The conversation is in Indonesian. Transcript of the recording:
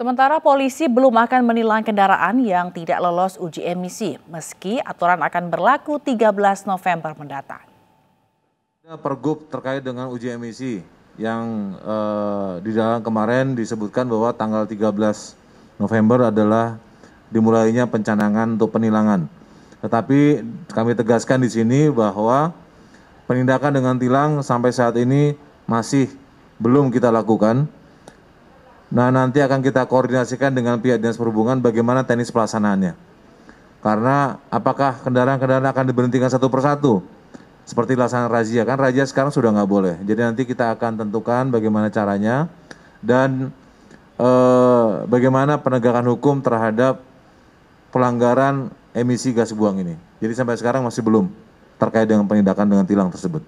Sementara polisi belum akan menilang kendaraan yang tidak lolos uji emisi, meski aturan akan berlaku 13 November mendatang. Pergub terkait dengan uji emisi yang eh, di dalam kemarin disebutkan bahwa tanggal 13 November adalah dimulainya pencanangan untuk penilangan. Tetapi kami tegaskan di sini bahwa penindakan dengan tilang sampai saat ini masih belum kita lakukan Nah nanti akan kita koordinasikan dengan pihak dinas perhubungan bagaimana teknis pelaksanaannya. Karena apakah kendaraan-kendaraan akan diberhentikan satu persatu? Seperti laksanaan razia, kan razia sekarang sudah nggak boleh. Jadi nanti kita akan tentukan bagaimana caranya dan eh, bagaimana penegakan hukum terhadap pelanggaran emisi gas buang ini. Jadi sampai sekarang masih belum terkait dengan penindakan dengan tilang tersebut.